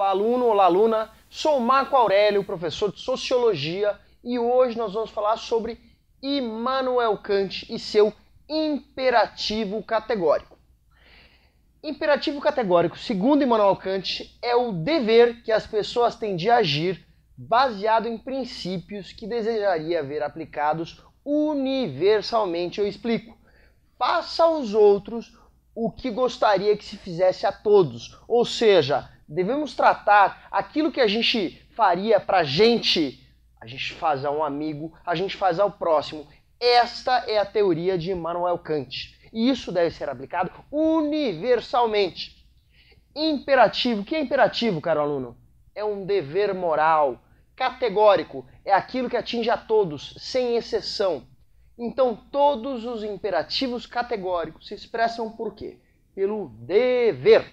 Olá, aluno, olá, aluna. Sou Marco Aurélio, professor de Sociologia, e hoje nós vamos falar sobre Immanuel Kant e seu imperativo categórico. Imperativo categórico, segundo Immanuel Kant, é o dever que as pessoas têm de agir baseado em princípios que desejaria ver aplicados universalmente. Eu explico. Faça aos outros o que gostaria que se fizesse a todos, ou seja, Devemos tratar aquilo que a gente faria para a gente, a gente faz a um amigo, a gente faz ao próximo. Esta é a teoria de Immanuel Kant. E isso deve ser aplicado universalmente. Imperativo. O que é imperativo, caro aluno? É um dever moral, categórico. É aquilo que atinge a todos, sem exceção. Então, todos os imperativos categóricos se expressam por quê? Pelo dever.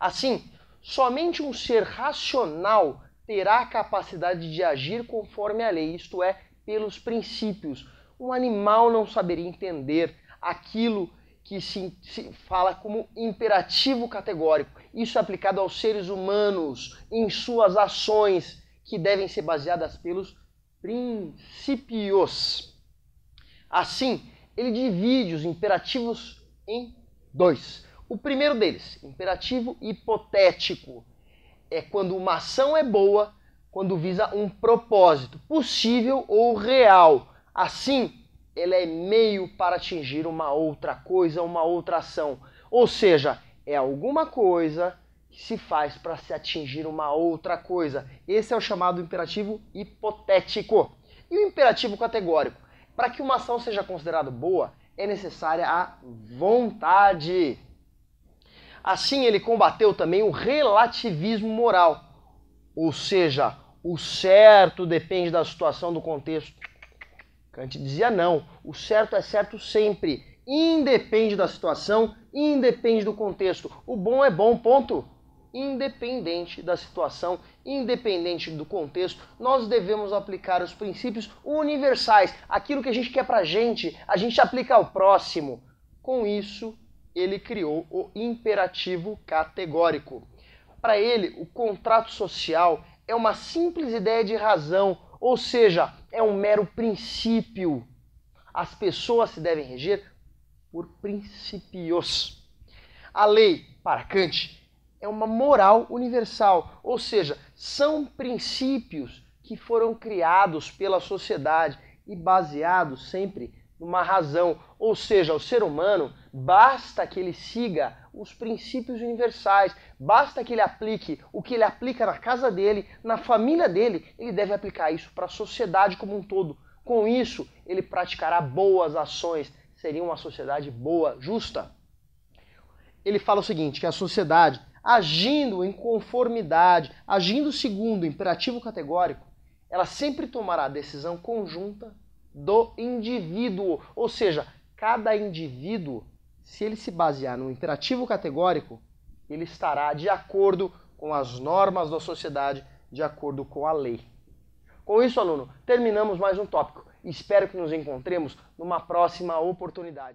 Assim, Somente um ser racional terá a capacidade de agir conforme a lei, isto é, pelos princípios. Um animal não saberia entender aquilo que se, se fala como imperativo categórico. Isso é aplicado aos seres humanos em suas ações, que devem ser baseadas pelos princípios. Assim, ele divide os imperativos em dois o primeiro deles, imperativo hipotético, é quando uma ação é boa quando visa um propósito possível ou real. Assim, ela é meio para atingir uma outra coisa, uma outra ação. Ou seja, é alguma coisa que se faz para se atingir uma outra coisa. Esse é o chamado imperativo hipotético. E o imperativo categórico? Para que uma ação seja considerada boa, é necessária a vontade. Assim, ele combateu também o relativismo moral, ou seja, o certo depende da situação, do contexto. Kant dizia não, o certo é certo sempre, independe da situação, independe do contexto. O bom é bom, ponto. Independente da situação, independente do contexto, nós devemos aplicar os princípios universais. Aquilo que a gente quer pra gente, a gente aplica ao próximo. Com isso, ele criou o imperativo categórico. Para ele, o contrato social é uma simples ideia de razão, ou seja, é um mero princípio. As pessoas se devem reger por princípios. A lei, para Kant, é uma moral universal, ou seja, são princípios que foram criados pela sociedade e baseados sempre uma razão. Ou seja, o ser humano basta que ele siga os princípios universais, basta que ele aplique o que ele aplica na casa dele, na família dele, ele deve aplicar isso para a sociedade como um todo. Com isso, ele praticará boas ações, seria uma sociedade boa, justa. Ele fala o seguinte: que a sociedade, agindo em conformidade, agindo segundo o imperativo categórico, ela sempre tomará decisão conjunta do indivíduo. Ou seja, cada indivíduo, se ele se basear no imperativo categórico, ele estará de acordo com as normas da sociedade, de acordo com a lei. Com isso, aluno, terminamos mais um tópico. Espero que nos encontremos numa próxima oportunidade.